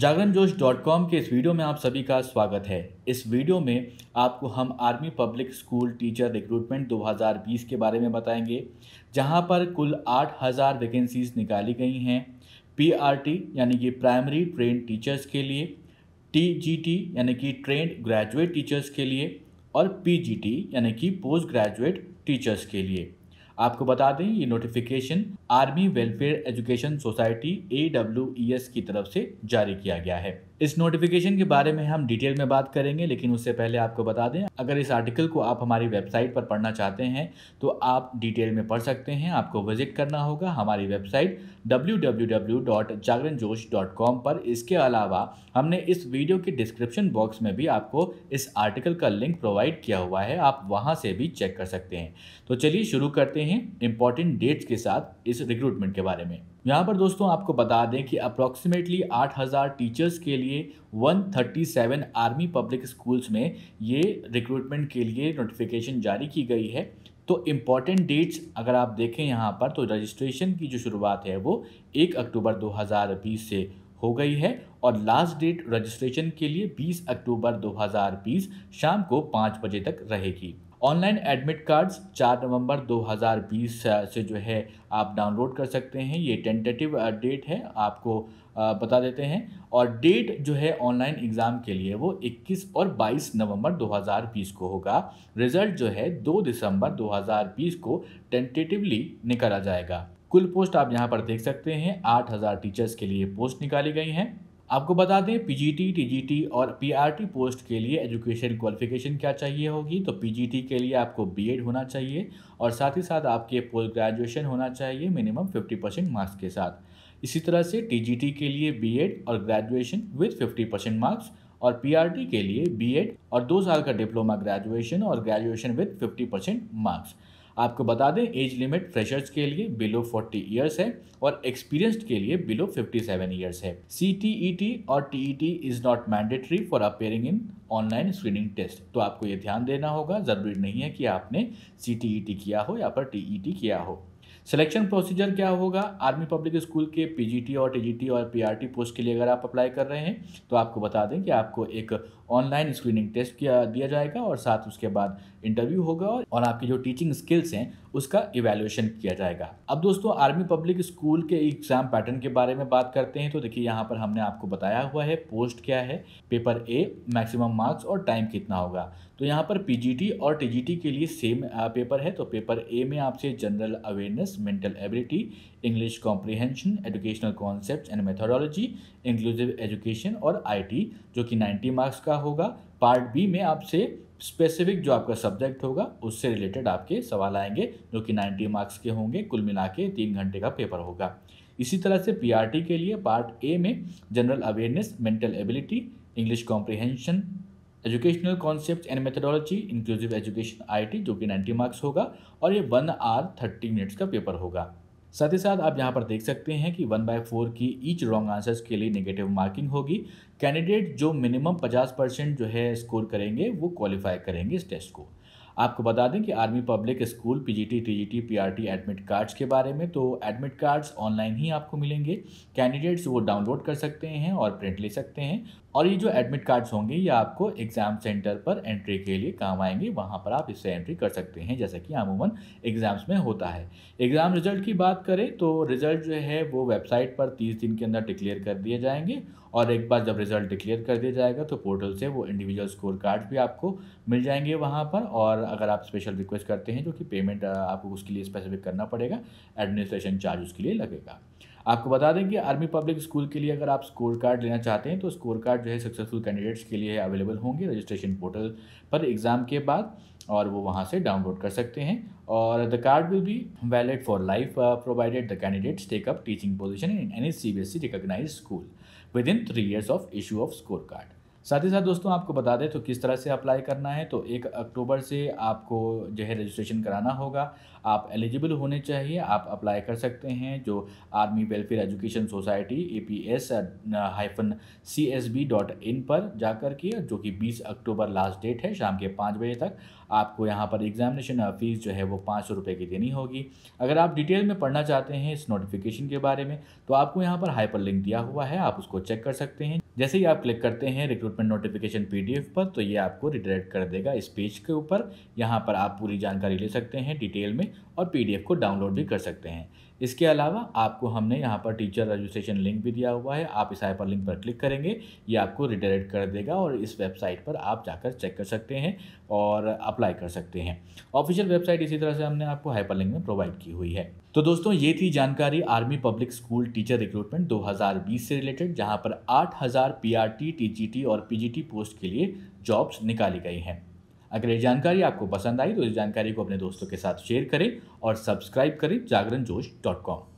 जागरण जोश dot com के इस वीडियो में आप सभी का स्वागत है इस वीडियो में आपको हम Army Public School teacher recruitment 2020 के बारे में बताएंगे जहां पर कुल 8000 वैकेंसीज निकाली गई हैं पीआरटी यानी कि प्राइमरी ट्रेन टीचर्स के लिए टीजीटी यानी कि ट्रेन ग्रेजुएट टीचर्स के लिए और पी यानी कि पोस्ट ग्रेजुएट टीचर्स के लिए आपको बता दें ये notification Army Welfare Education Society A W e की तरफ से जारी किया गया है इस नोटिफिकेशन के बारे में हम डिटेल में बात करेंगे लेकिन उससे पहले आपको बता दें अगर इस आर्टिकल को आप हमारी वेबसाइट पर पढ़ना चाहते हैं तो आप डिटेल में पढ़ सकते हैं आपको विजिट करना होगा हमारी वेबसाइट डब्ल्यू पर इसके अलावा हमने इस वीडियो के डिस्क्रिप्शन बॉक्स में भी आपको इस आर्टिकल का लिंक प्रोवाइड किया हुआ है आप वहाँ से भी चेक कर सकते हैं तो चलिए शुरू करते हैं इंपॉर्टेंट डेट्स के साथ इस रिक्रूटमेंट के बारे में यहाँ पर दोस्तों आपको बता दें कि अप्रॉक्सीमेटली 8000 टीचर्स के लिए 137 आर्मी पब्लिक स्कूल्स में ये रिक्रूटमेंट के लिए नोटिफिकेशन जारी की गई है तो इम्पॉर्टेंट डेट्स अगर आप देखें यहाँ पर तो रजिस्ट्रेशन की जो शुरुआत है वो एक अक्टूबर दो से हो गई है और लास्ट डेट रजिस्ट्रेशन के लिए 20 अक्टूबर 2020 शाम को 5 बजे तक रहेगी ऑनलाइन एडमिट कार्ड्स चार नवंबर 2020 से जो है आप डाउनलोड कर सकते हैं ये टेंटेटिव डेट है आपको बता देते हैं और डेट जो है ऑनलाइन एग्ज़ाम के लिए वो 21 और 22 नवंबर 2020 को होगा रिजल्ट जो है 2 दिसंबर 2020 को टेंटेटिवली निकाला जाएगा कुल पोस्ट आप यहाँ पर देख सकते हैं 8000 टीचर्स के लिए पोस्ट निकाली गई हैं आपको बता दें पीजीटी टीजीटी और पीआरटी पोस्ट के लिए एजुकेशन क्वालिफिकेशन क्या चाहिए होगी तो पीजीटी के लिए आपको बीएड होना चाहिए और साथ ही साथ आपके पोस्ट ग्रेजुएशन होना चाहिए मिनिमम 50 परसेंट मार्क्स के साथ इसी तरह से टीजीटी के लिए बीएड और ग्रेजुएशन विथ 50 परसेंट मार्क्स और पी के लिए बी और दो साल का डिप्लोमा ग्रेजुएशन और graduation with fifty percent marks आपको बता दें एज लिमिट फ्रेशर्स के लिए बिलो 40 ईयर्स है और एक्सपीरियंस्ड के लिए बिलो 57 ईयर्स है सी टी ई टी और T E T is not mandatory for appearing in online screening test तो आपको ये ध्यान देना होगा ज़रूरी नहीं है कि आपने सी टी ई टी किया हो या पर टी ई टी किया हो सिलेक्शन प्रोसीजर क्या होगा आर्मी पब्लिक स्कूल के पीजीटी और टीजीटी और पीआरटी पोस्ट के लिए अगर आप अप्लाई कर रहे हैं तो आपको बता दें कि आपको एक ऑनलाइन स्क्रीनिंग टेस्ट किया दिया जाएगा और साथ उसके बाद इंटरव्यू होगा और आपकी जो टीचिंग स्किल्स हैं उसका इवेल्युएशन किया जाएगा अब दोस्तों आर्मी पब्लिक स्कूल के एग्जाम पैटर्न के बारे में बात करते हैं तो देखिए यहाँ पर हमने आपको बताया हुआ है पोस्ट क्या है पेपर ए मैक्सिमम मार्क्स और टाइम कितना होगा तो यहाँ पर पी और टी के लिए सेम पेपर है तो पेपर ए में आपसे general awareness mental ability English comprehension educational concept and methodology inclusive education और आई जो कि नाइन्टी मार्क्स का होगा पार्ट बी में आपसे स्पेसिफिक जो आपका सब्जेक्ट होगा उससे रिलेटेड आपके सवाल आएंगे जो कि 90 मार्क्स के होंगे कुल मिला के तीन घंटे का पेपर होगा इसी तरह से पीआरटी के लिए पार्ट ए में general awareness mental ability English comprehension educational concept and methodology inclusive education IT जो कि 90 मार्क्स होगा और ये वन आर 30 मिनट्स का पेपर होगा साथ ही साथ आप यहाँ पर देख सकते हैं कि वन बाय फोर की ईच रॉन्ग आंसर्स के लिए नेगेटिव मार्किंग होगी कैंडिडेट जो मिनिमम 50 परसेंट जो है स्कोर करेंगे वो क्वालिफाई करेंगे इस टेस्ट को आपको बता दें कि Army Public School PGT TGT PRT admit cards के बारे में तो एडमिट कार्ड्स ऑनलाइन ही आपको मिलेंगे कैंडिडेट्स वो डाउनलोड कर सकते हैं और प्रिंट ले सकते हैं और ये जो एडमिट कार्ड्स होंगे ये आपको एग्ज़ाम सेंटर पर एंट्री के लिए काम आएंगे वहाँ पर आप इससे एंट्री कर सकते हैं जैसा कि अमूमन एग्ज़ाम्स में होता है एग्ज़ाम रिजल्ट की बात करें तो रिज़ल्ट जो है वो वेबसाइट पर तीस दिन के अंदर डिक्लेयर कर दिए जाएंगे और एक बार जब रिज़ल्ट डिक्लेयर कर दिया जाएगा तो पोर्टल से वो इंडिविजुअल स्कोर कार्ड भी आपको मिल जाएंगे वहाँ पर और अगर आप स्पेशल रिक्वेस्ट करते हैं जो कि पेमेंट आपको उसके लिए स्पेसिफिक करना पड़ेगा एडमिनिस्ट्रेशन चार्ज उसके लिए लगेगा आपको बता दें कि आर्मी पब्लिक स्कूल के लिए अगर आप स्कोर कार्ड लेना चाहते हैं तो स्कोर कार्ड जो है सक्सेसफुल कैंडिडेट्स के लिए अवेलेबल होंगे रजिस्ट्रेशन पोर्टल पर एग्ज़ाम के बाद और वो वहाँ से डाउनलोड कर सकते हैं और the card will be valid for life provided the candidates take up teaching position in any C B S E recognise school within three years of issue of score card साथ ही साथ दोस्तों आपको बता दें तो किस तरह से अप्लाई करना है तो एक अक्टूबर से आपको जो है रजिस्ट्रेशन कराना होगा आप एलिजिबल होने चाहिए आप अप्लाई कर सकते हैं जो Army Welfare Education Society A P S hyphen C S B dot in पर जाकर के जो कि बीस अक्टूबर लास्ट डेट है शाम के पाँच बजे तक आपको यहाँ पर एग्जामिनेशन फ़ीस जो है वो पाँच सौ रुपये की देनी होगी अगर आप डिटेल में पढ़ना चाहते हैं इस नोटिफिकेशन के बारे में तो आपको यहाँ पर हाइपर लिंक दिया हुआ है आप उसको चेक कर सकते हैं जैसे ही आप क्लिक करते हैं रिक्रूटमेंट नोटिफिकेशन पीडीएफ पर तो ये आपको रिडायरेक्ट कर देगा इस पेज के ऊपर यहाँ पर आप पूरी जानकारी ले सकते हैं डिटेल में और पीडीएफ को डाउनलोड भी कर सकते हैं इसके अलावा आपको हमने यहाँ पर टीचर रजिस्ट्रेशन लिंक भी दिया हुआ है आप इस हाइपर लिंक पर क्लिक करेंगे ये आपको रिडायरेक्ट कर देगा और इस वेबसाइट पर आप जाकर चेक कर सकते हैं और अप्लाई कर सकते हैं ऑफिशियल वेबसाइट इसी तरह से हमने आपको हाइपर लिंक में प्रोवाइड की हुई है तो दोस्तों ये थी जानकारी Army Public School teacher recruitment 2020 से रिलेटेड जहां पर 8000 पी आर और पीजीटी पोस्ट के लिए जॉब्स निकाली गई हैं अगर ये जानकारी आपको पसंद आई तो इस जानकारी को अपने दोस्तों के साथ शेयर करें और सब्सक्राइब करें जागरण जोश डॉट कॉम